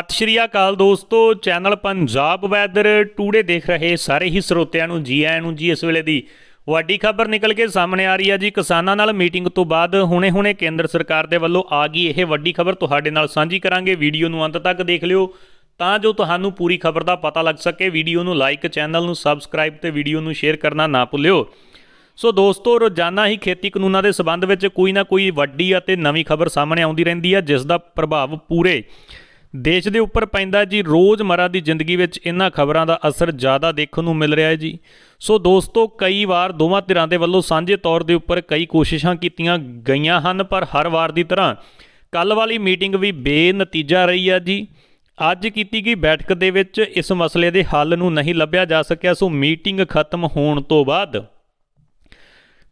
ਸਤਿ ਸ਼੍ਰੀ ਅਕਾਲ ਦੋਸਤੋ channel Punjab weather today ਦੇਖ ਰਹੇ ਸਾਰੇ ਹੀ ਸਰੋਤਿਆਂ ਨੂੰ ਜੀ ਆਇਆਂ ਨੂੰ ਜੀ ਇਸ ਵੇਲੇ ਦੀ ਵੱਡੀ ਖਬਰ ਨਿਕਲ ਕੇ ਸਾਹਮਣੇ ਆ ਰਹੀ ਹੈ ਜੀ ਕਿਸਾਨਾਂ ਨਾਲ ਮੀਟਿੰਗ ਤੋਂ ਬਾਅਦ ਹੁਣੇ-ਹੁਣੇ ਕੇਂਦਰ ਸਰਕਾਰ ਦੇ ਵੱਲੋਂ ਆ ਗਈ ਇਹ ਵੱਡੀ ਖਬਰ ਤੁਹਾਡੇ ਨਾਲ ਸਾਂਝੀ ਕਰਾਂਗੇ ਵੀਡੀਓ ਨੂੰ ਅੰਤ ਤੱਕ ਦੇਖ ਲਿਓ ਤਾਂ ਜੋ ਤੁਹਾਨੂੰ ਪੂਰੀ ਖਬਰ ਦਾ ਪਤਾ ਲੱਗ ਸਕੇ ਵੀਡੀਓ ਨੂੰ ਲਾਈਕ ਚੈਨਲ ਨੂੰ ਸਬਸਕ੍ਰਾਈਬ ਤੇ ਵੀਡੀਓ ਨੂੰ ਸ਼ੇਅਰ ਕਰਨਾ ਨਾ ਭੁੱਲਿਓ ਸੋ ਦੋਸਤੋ ਰੋਜ਼ਾਨਾ ਹੀ ਖੇਤੀ ਕਾਨੂੰਨਾਂ ਦੇ ਸਬੰਧ ਵਿੱਚ ਕੋਈ ਨਾ ਕੋਈ ਵੱਡੀ ਅਤੇ ਨਵੀਂ ਖਬਰ ਸਾਹਮਣੇ ਆਉਂਦੀ ਰਹਿੰਦੀ ਹੈ ਜਿਸ ਦਾ ਪ੍ਰਭਾਵ ਪੂਰੇ ਦੇਸ਼ ਦੇ ਉੱਪਰ ਪੈਂਦਾ ਜੀ ਰੋਜ਼ਮਰਾ ਦੀ ਜ਼ਿੰਦਗੀ ਵਿੱਚ ਇਹਨਾਂ ਖਬਰਾਂ ਦਾ ਅਸਰ ਜ਼ਿਆਦਾ ਦੇਖਣ ਨੂੰ ਮਿਲ ਰਿਹਾ ਹੈ ਜੀ ਸੋ ਦੋਸਤੋ ਕਈ ਵਾਰ ਦੋਵਾਂ ਧਿਰਾਂ ਦੇ ਵੱਲੋਂ ਸਾਂਝੇ ਤੌਰ ਦੇ ਉੱਪਰ ਕਈ ਕੋਸ਼ਿਸ਼ਾਂ ਕੀਤੀਆਂ ਗਈਆਂ ਹਨ ਪਰ ਹਰ ਵਾਰ ਦੀ ਤਰ੍ਹਾਂ ਕੱਲ ਵਾਲੀ ਮੀਟਿੰਗ ਵੀ ਬੇਨਤੀਜਾ ਰਹੀ ਆ ਜੀ ਅੱਜ ਕੀਤੀ ਗਈ ਬੈਠਕ ਦੇ ਵਿੱਚ ਇਸ ਮਸਲੇ ਦੇ ਹੱਲ ਨੂੰ ਨਹੀਂ ਲੱਭਿਆ ਜਾ ਸਕਿਆ ਸੋ ਮੀਟਿੰਗ ਖਤਮ ਹੋਣ ਤੋਂ ਬਾਅਦ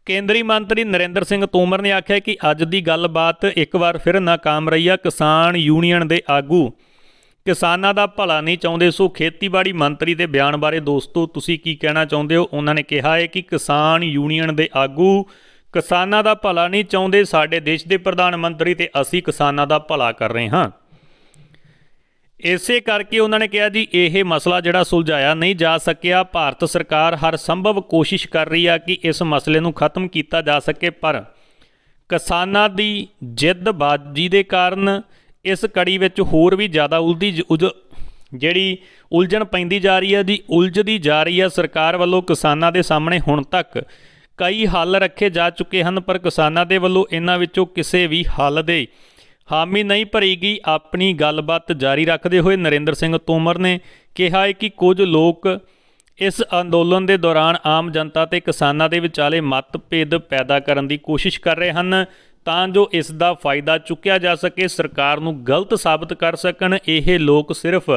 ਕੇਂਦਰੀ ਮੰਤਰੀ ਨਰਿੰਦਰ ਸਿੰਘ ਤੋਮਰ ਨੇ ਆਖਿਆ ਕਿ ਅੱਜ ਦੀ ਗੱਲਬਾਤ ਇੱਕ ਵਾਰ ਫਿਰ ਨਾਕਾਮ ਰਹੀ ਆ ਕਿਸਾਨ ਯੂਨੀਅਨ ਦੇ ਆਗੂ ਕਿਸਾਨਾਂ ਦਾ ਭਲਾ ਨਹੀਂ ਚਾਹੁੰਦੇ ਸੋ ਖੇਤੀਬਾੜੀ ਮੰਤਰੀ ਦੇ ਬਿਆਨ ਬਾਰੇ ਦੋਸਤੋ ਤੁਸੀਂ ਕੀ ਕਹਿਣਾ ਚਾਹੁੰਦੇ ਹੋ ਉਹਨਾਂ ਨੇ ਕਿਹਾ ਹੈ ਕਿ ਕਿਸਾਨ ਯੂਨੀਅਨ ਦੇ ਆਗੂ ਕਿਸਾਨਾਂ ਦਾ ਭਲਾ ਨਹੀਂ ਚਾਹੁੰਦੇ ਸਾਡੇ ਦੇਸ਼ ਦੇ ਪ੍ਰਧਾਨ ਮੰਤਰੀ ਤੇ ਅਸੀਂ ਕਿਸਾਨਾਂ ਦਾ ਭਲਾ ਕਰ ਰਹੇ ਹਾਂ ਇਸੇ ਕਰਕੇ ਉਹਨਾਂ ਨੇ ਕਿਹਾ ਜੀ ਇਹ ਮਸਲਾ ਜਿਹੜਾ ਸੁਲਝਾਇਆ ਨਹੀਂ ਜਾ ਸਕਿਆ ਭਾਰਤ ਸਰਕਾਰ ਹਰ ਸੰਭਵ ਕੋਸ਼ਿਸ਼ ਕਰ ਰਹੀ ਆ ਕਿ ਇਸ ਮਸਲੇ ਨੂੰ ਖਤਮ ਕੀਤਾ ਜਾ ਸਕੇ ਪਰ ਕਿਸਾਨਾਂ ਦੀ ਜਿੱਦਬਾਜ਼ੀ ਦੇ ਕਾਰਨ ਇਸ ਕੜੀ ਵਿੱਚ ਹੋਰ ਵੀ ਜ਼ਿਆਦਾ ਉਲਦੀ ਜਿਹੜੀ ਉਲਝਣ ਪੈਂਦੀ ਜਾ ਰਹੀ ਹੈ ਜੀ ਉਲਝਦੀ ਜਾ ਰਹੀ ਹੈ ਸਰਕਾਰ ਵੱਲੋਂ ਕਿਸਾਨਾਂ ਦੇ ਸਾਹਮਣੇ ਹੁਣ ਤੱਕ ਕਈ ਹੱਲ ਰੱਖੇ ਜਾ ਚੁੱਕੇ ਹਨ ਪਰ ਕਿਸਾਨਾਂ ਦੇ ਵੱਲੋਂ ਇਹਨਾਂ ਵਿੱਚੋਂ ਕਿਸੇ ਵੀ ਹੱਲ ਦੇ ਹਾਮੀ ਨਹੀਂ ਭਰੀਗੀ ਆਪਣੀ ਗੱਲਬਾਤ ਜਾਰੀ ਰੱਖਦੇ ਹੋਏ ਨਰਿੰਦਰ ਸਿੰਘ ਤੋਮਰ ਨੇ ਕਿਹਾ ਹੈ ਕਿ ਕੁਝ ਲੋਕ ਇਸ ਅੰਦੋਲਨ ਦੇ ਦੌਰਾਨ ਆਮ ਜਨਤਾ ਤੇ ਕਿਸਾਨਾਂ ਦੇ ਵਿਚਾਲੇ ਮਤਭੇਦ ਪੈਦਾ ਕਰਨ ਦੀ ਕੋਸ਼ਿਸ਼ ਕਰ ਰਹੇ ਹਨ ਤਾਂ ਜੋ ਇਸ ਦਾ ਫਾਇਦਾ ਚੁੱਕਿਆ ਜਾ ਸਕੇ ਸਰਕਾਰ ਨੂੰ ਗਲਤ ਸਾਬਤ ਕਰ ਸਕਣ ਇਹ ਲੋਕ ਸਿਰਫ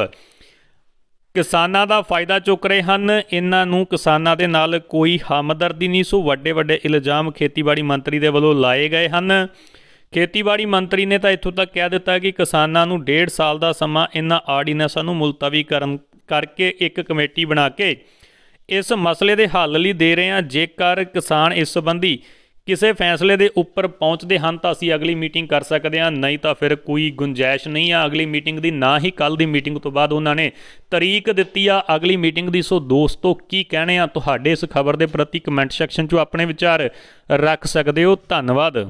ਕਿਸਾਨਾਂ ਦਾ ਫਾਇਦਾ ਚੁੱਕ ਰਹੇ ਹਨ ਇਹਨਾਂ ਨੂੰ ਕਿਸਾਨਾਂ ਦੇ ਨਾਲ ਕੋਈ ਹਮਦਰਦੀ ਨਹੀਂ ਸੋ ਵੱਡੇ ਵੱਡੇ ਇਲਜ਼ਾਮ ਖੇਤੀਬਾੜੀ ਮੰਤਰੀ ਦੇ ਵੱਲੋਂ ਲਾਏ ਗਏ ਹਨ ਖੇਤੀਬਾੜੀ ਮੰਤਰੀ ਨੇ ਤਾਂ ਇੱਥੋਂ ਤੱਕ ਕਹਿ ਦਿੱਤਾ ਕਿ ਕਿਸਾਨਾਂ ਨੂੰ ਡੇਢ ਸਾਲ ਦਾ ਸਮਾਂ ਇਹਨਾਂ ਆਰਡੀਨੈਂਸਾਂ ਨੂੰ ਮੁਲਤਵੀ ਕਰਨ ਕਰਕੇ ਇੱਕ ਕਮੇਟੀ ਬਣਾ ਕੇ ਇਸ ਮਸਲੇ ਦੇ ਹੱਲ ਲਈ ਦੇ ਰਹੇ ਹਾਂ ਜੇਕਰ ਕਿਸਾਨ ਇਸ ਸੰਬੰਧੀ ਕਿਸੇ ਫੈਸਲੇ ਦੇ ਉੱਪਰ ਪਹੁੰਚਦੇ ਹਨ ਤਾਂ ਅਸੀਂ ਅਗਲੀ ਮੀਟਿੰਗ ਕਰ ਸਕਦੇ ਹਾਂ ਨਹੀਂ ਤਾਂ ਫਿਰ ਕੋਈ ਗੁੰਜਾਇਸ਼ ਨਹੀਂ ਆ ਅਗਲੀ ਮੀਟਿੰਗ ਦੀ ਨਾ ਹੀ ਕੱਲ ਦੀ ਮੀਟਿੰਗ ਤੋਂ ਬਾਅਦ ਉਹਨਾਂ ਨੇ ਤਰੀਕ ਦਿੱਤੀ ਆ ਅਗਲੀ ਮੀਟਿੰਗ ਦੀ ਸੋ ਦੋਸਤੋ ਕੀ ਕਹਿਣੇ ਆ ਤੁਹਾਡੇ ਇਸ ਖਬਰ ਦੇ ਪ੍ਰਤੀ ਕਮੈਂਟ ਸੈਕਸ਼ਨ 'ਚ ਆਪਣੇ ਵਿਚਾਰ ਰੱਖ ਸਕਦੇ ਹੋ ਧੰਨਵਾਦ